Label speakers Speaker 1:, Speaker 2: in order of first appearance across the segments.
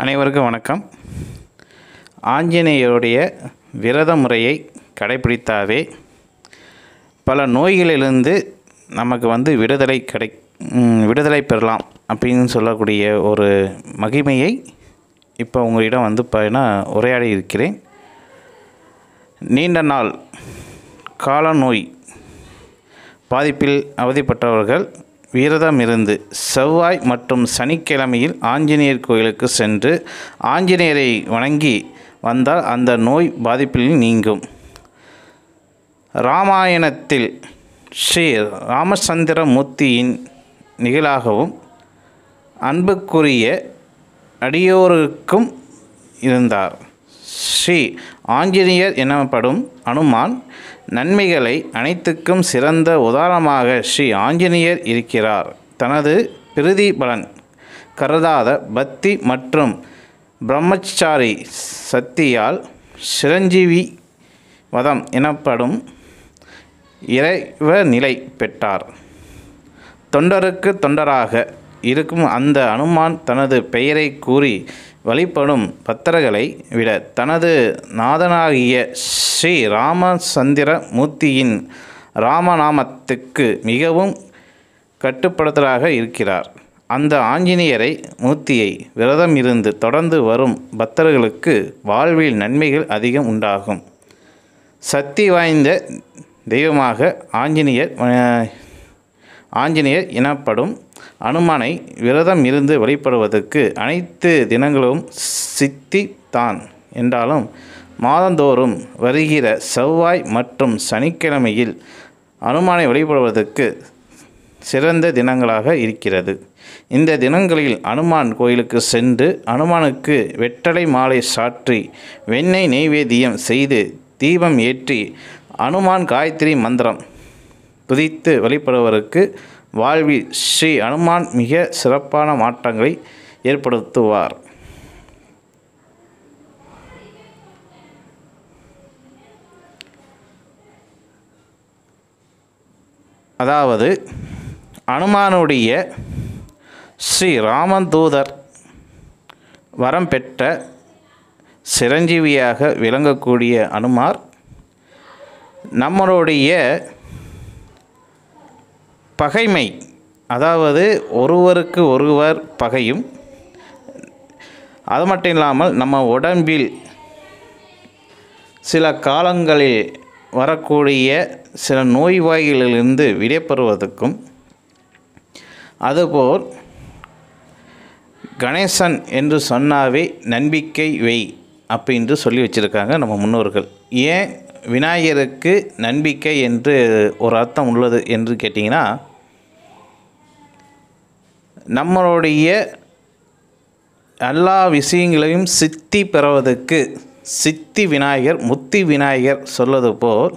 Speaker 1: அனைவருக்கும் வணக்கம் ஆஞ்சநேயருடைய விரத முறையை கடைபிடித்தாவே பல நோய்களிலிருந்து நமக்கு வந்து விடுதலை கிடை விடுதலை பெறலாம் அப்படின்னு சொல்லக்கூடிய ஒரு மகிமையை இப்போ உங்களிடம் வந்து பார்த்தீங்கன்னா உரையாடி இருக்கிறேன் நீண்ட நாள் காலநோய் பாதிப்பில் அவதிப்பட்டவர்கள் விரதம் இருந்து செவ்வாய் மற்றும் சனிக்கிழமையில் ஆஞ்சநேயர் கோயிலுக்கு சென்று ஆஞ்சநேயரை வணங்கி வந்தால் அந்த நோய் பாதிப்பில் நீங்கும் இராமாயணத்தில் ஸ்ரீ ராமச்சந்திரமூர்த்தியின் நிகழாகவும் அன்புக்குரிய அடியோருக்கும் இருந்தார் ஸ்ரீ ஆஞ்சநேயர் எனப்படும் அனுமான் நன்மைகளை அனைத்துக்கும் சிறந்த உதாரணமாக ஸ்ரீ ஆஞ்சநேயர் இருக்கிறார் தனது பலன் கருதாத பக்தி மற்றும் பிரம்மச்சாரி சக்தியால் சிரஞ்சீவி வதம் எனப்படும் இறைவ நிலை பெற்றார் தொண்டருக்கு தொண்டராக இருக்கும் அந்த அனுமான் தனது பெயரை கூறி வழிபடும் பக்தர்களை விட தனது நாதனாகிய ஸ்ரீ ராமச்சந்திர மூர்த்தியின் ராமநாமத்துக்கு மிகவும் கட்டுப்படுத்தலாக இருக்கிறார் அந்த ஆஞ்சநேயரை மூர்த்தியை விரதம் இருந்து தொடர்ந்து வரும் பக்தர்களுக்கு வாழ்வில் நன்மைகள் அதிகம் உண்டாகும் சக்தி வாய்ந்த தெய்வமாக ஆஞ்சநேயர் ஆஞ்சநேயர் எனப்படும் அனுமானை விரதம் இருந்து வழிபடுவதற்கு அனைத்து தினங்களும் சித்தி தான் என்றாலும் மாதந்தோறும் வருகிற செவ்வாய் மற்றும் சனிக்கிழமையில் அனுமானை வழிபடுவதற்கு சிறந்த தினங்களாக இருக்கிறது இந்த தினங்களில் அனுமான் கோயிலுக்கு சென்று அனுமானுக்கு வெற்றலை மாலை சாற்றி வெண்ணெய் நெய்வேதியம் செய்து தீபம் ஏற்றி அனுமான் காயத்ரி மந்திரம் புதித்து வழிபடுவதற்கு வாழ்வில் ஸ்ரீ அனுமான் மிக சிறப்பான மாற்றங்களை ஏற்படுத்துவார் அதாவது அனுமானுடைய ஸ்ரீ ராமதூதர் வரம் பெற்ற சிரஞ்சீவியாக விளங்கக்கூடிய அனுமார் நம்மளுடைய பகைமை அதாவது ஒருவருக்கு ஒருவர் பகையும் அது மட்டும் இல்லாமல் நம்ம உடம்பில் சில காலங்களில் வரக்கூடிய சில நோய்வாய்களிலிருந்து விடைபெறுவதற்கும் அதுபோல் கணேசன் என்று சொன்னாவே நம்பிக்கை வெய் அப்படின்று சொல்லி வச்சுருக்காங்க நம்ம முன்னோர்கள் ஏன் விநாயகருக்கு நம்பிக்கை என்று ஒரு அர்த்தம் உள்ளது என்று கேட்டிங்கன்னா நம்மளுடைய எல்லா விஷயங்களையும் சித்தி பெறுவதற்கு சித்தி விநாயகர் முத்தி விநாயகர் சொல்வது போல்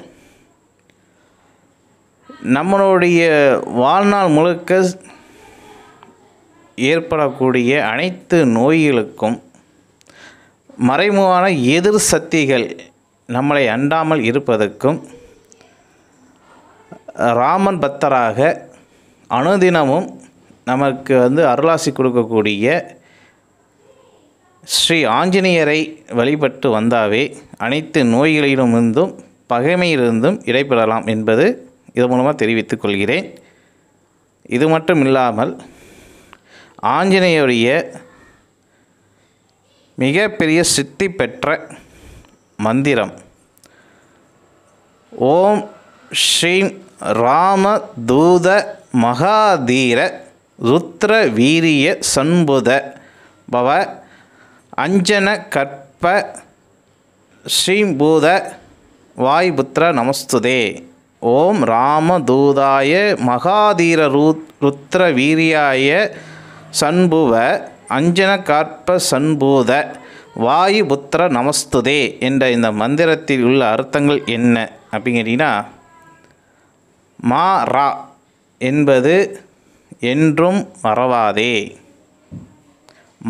Speaker 1: நம்மளுடைய வாழ்நாள் முழுக்க ஏற்படக்கூடிய அனைத்து நோய்களுக்கும் மறைமுகமான எதிர் சக்திகள் நம்மளை அண்டாமல் இருப்பதற்கும் ராமன் பக்தராக அனுதினமும் நமக்கு வந்து அருளாசி கொடுக்கக்கூடிய ஸ்ரீ ஆஞ்சநேயரை வழிபட்டு வந்தாவே அனைத்து நோய்களிலிருந்தும் பகைமையிலிருந்தும் இடைபெறலாம் என்பது இது மூலமாக தெரிவித்துக் கொள்கிறேன் இது மட்டும் இல்லாமல் ஆஞ்சநேயருடைய மிகப்பெரிய சித்தி பெற்ற மந்திரம் ஓம் ஸ்ரீம் ராம தூத மகாதீர ருத்ர வீரிய சண்புத பவ அஞ்சன கற்ப ஸ்ரீம்பூத வாய்புத்திர நமஸ்துதே ஓம் ராமதூதாய மகாதீர ரூ ருத்ர வீரியாய சண்புவ அஞ்சன கற்ப சண்பூத வாயுபுத்திர நமஸ்துதே என்ற இந்த மந்திரத்தில் உள்ள அர்த்தங்கள் என்ன அப்படிங்கிறீங்கன்னா மா ரா என்பது என்றும் மறவாதே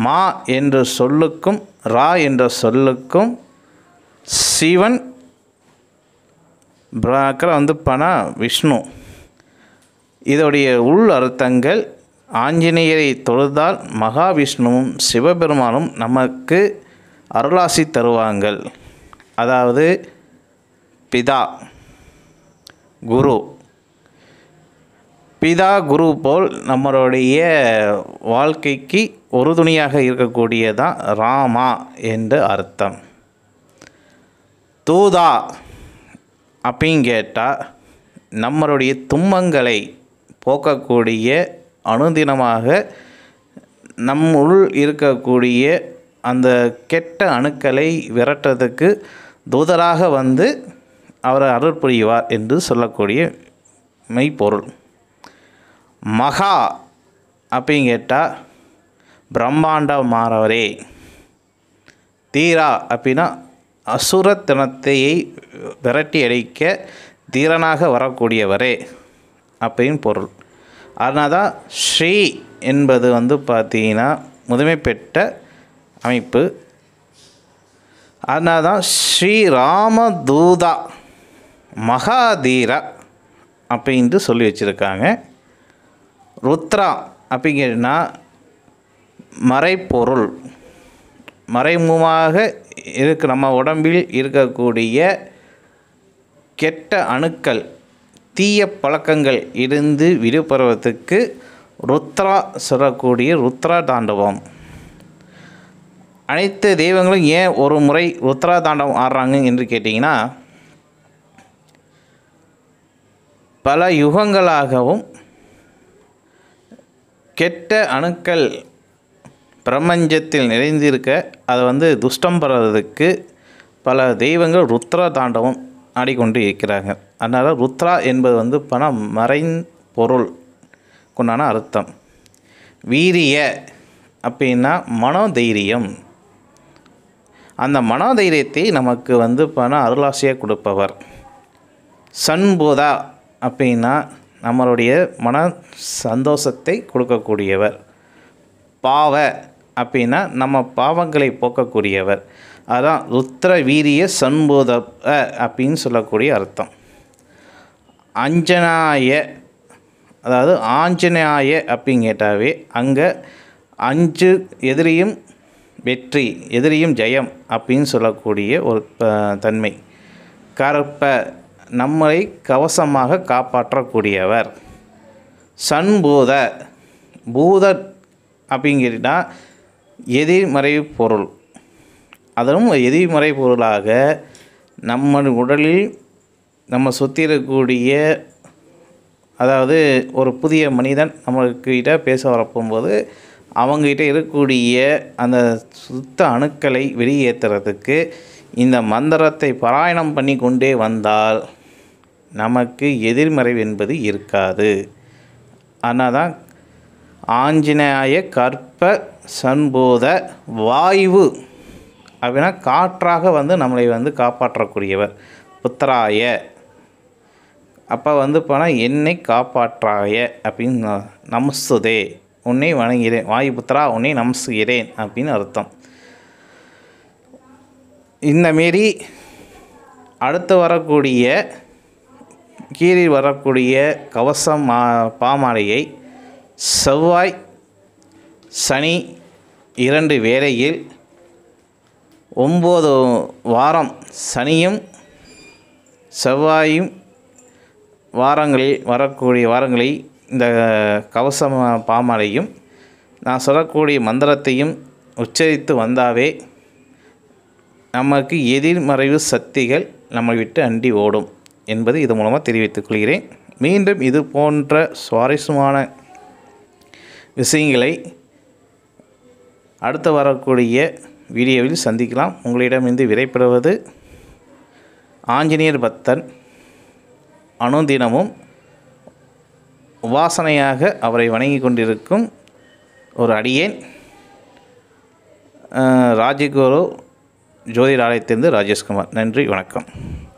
Speaker 1: மா என்ற சொல்லுக்கும் ரா என்ற சொல்லுக்கும் சிவன் பிராக்கரை வந்து பனா விஷ்ணு இதோடைய உள் அர்த்தங்கள் ஆஞ்சநேயரை தொழுதால் மகாவிஷ்ணுவும் சிவபெருமானும் நமக்கு அருளாசி தருவாங்கள் அதாவது பிதா குரு பிதா குரு போல் நம்மளுடைய வாழ்க்கைக்கு உறுதுணையாக இருக்கக்கூடியதான் ராமா என்று அர்த்தம் தூதா அப்படின்னு கேட்டால் நம்மளுடைய தும்மங்களை போக்கக்கூடிய அனுதினமாக நம் உள் இருக்கக்கூடிய அந்த கெட்ட அணுக்களை விரட்டுறதுக்கு தூதராக வந்து அவர் அருள் புரிவார் என்று சொல்லக்கூடிய மெய்ப்பொருள் மகா அப்படின்னு கேட்டால் பிரம்மாண்டமானவரே தீரா அப்படின்னா அசுரத்தனத்தையை விரட்டி அடிக்க தீரனாக வரக்கூடியவரே அப்படின்னு பொருள் அதனால் தான் ஸ்ரீ என்பது வந்து பார்த்தீங்கன்னா முதுமை பெற்ற அமைப்பு அதனால தான் ஸ்ரீராமதூதா மகாதீரா அப்படின்ட்டு சொல்லி வச்சுருக்காங்க ருத்ரா அப்படிங்கிறதுனா மறைப்பொருள் மறைமுகமாக இருக்கு நம்ம உடம்பில் இருக்கக்கூடிய கெட்ட அணுக்கள் தீய பழக்கங்கள் இருந்து விடுபடுவதற்கு ருத்ரா சொல்லக்கூடிய ருத்ரா தாண்டவம் அனைத்து தெய்வங்களும் ஏன் ஒரு முறை ருத்ரா தாண்டவம் ஆடுறாங்க என்று கேட்டிங்கன்னா பல யுகங்களாகவும் கெட்ட அணுக்கள் பிரபஞ்சத்தில் நிறைந்திருக்க அதை வந்து துஷ்டம் பெறதுக்கு பல தெய்வங்கள் ருத்ரா தாண்டவம் ஆடிக்கொண்டு இருக்கிறாங்க அதனால் ருத்ரா என்பது வந்து பணம் மறைந் பொருள் கொண்டான அர்த்தம் வீரிய அப்படின்னா மனோதைரியம் அந்த மனோதைரியத்தை நமக்கு வந்து பண அருளாசியாக கொடுப்பவர் சண்புதா அப்படின்னா நம்மளுடைய மன சந்தோஷத்தை கொடுக்கக்கூடியவர் பாவ அப்படின்னா நம்ம பாவங்களை போக்கக்கூடியவர் அதான் ருத்ர வீரிய சண்பூத அப்படின்னு சொல்லக்கூடிய அர்த்தம் அஞ்சனாய அதாவது ஆஞ்சனாய அப்படின்னு கேட்டாவே அங்கே அஞ்சு எதிரியும் வெற்றி எதிரியும் ஜெயம் அப்படின்னு சொல்லக்கூடிய ஒரு தன்மை கருப்ப நம்மை கவசமாக காப்பாற்றக்கூடியவர் சண்பூத பூத அப்படிங்கிறா எதிர்மறை பொருள் அதனும் எதிர்மறை பொருளாக நம்ம உடலில் நம்ம சுற்றிருக்கக்கூடிய அதாவது ஒரு புதிய மனிதன் நம்மக்கிட்ட பேச வரப்போகும்போது அவங்ககிட்ட இருக்கக்கூடிய அந்த சுத்த அணுக்களை வெளியேற்றுறதுக்கு இந்த மந்திரத்தை பாராயணம் பண்ணி கொண்டே வந்தால் நமக்கு எதிர்மறைவு என்பது இருக்காது ஆனால் தான் ஆஞ்சநேய கற்ப சண்போத வாயு அப்படின்னா காற்றாக வந்து நம்மளை வந்து காப்பாற்றக்கூடியவர் புத்தராய அப்போ வந்து போனால் என்னை காப்பாற்றாய அப்படின்னு நமசுதே உன்னை வணங்குகிறேன் வாயு புத்தரா உன்னை நமசுகிறேன் அப்படின்னு அர்த்தம் இந்தமாரி அடுத்து வரக்கூடிய கீறி வரக்கூடிய கவசம் மா பாமாலையை செவ்வாய் சனி இரண்டு வேளையில் ஒம்பது வாரம் சனியும் செவ்வாயும் வாரங்களில் வரக்கூடிய வாரங்களில் இந்த கவச பாமாலையும் நான் சொல்லக்கூடிய மந்திரத்தையும் உச்சரித்து வந்தாவே நமக்கு எதிர்மறைவு சக்திகள் நம்மை விட்டு அண்டி ஓடும் என்பது இது மூலமாக தெரிவித்துக் கொள்கிறேன் மீண்டும் இது போன்ற சுவாரஸ்யமான விஷயங்களை அடுத்து வரக்கூடிய வீடியோவில் சந்திக்கலாம் உங்களிடமிருந்து விரைப்படுவது ஆஞ்சநேயர் பக்தன் அனுதினமும் உபாசனையாக அவரை வணங்கி கொண்டிருக்கும் ஒரு அடியேன் ராஜகுரு ஜோதிடாலயத்திலிருந்து ராஜேஷ்குமார் நன்றி வணக்கம்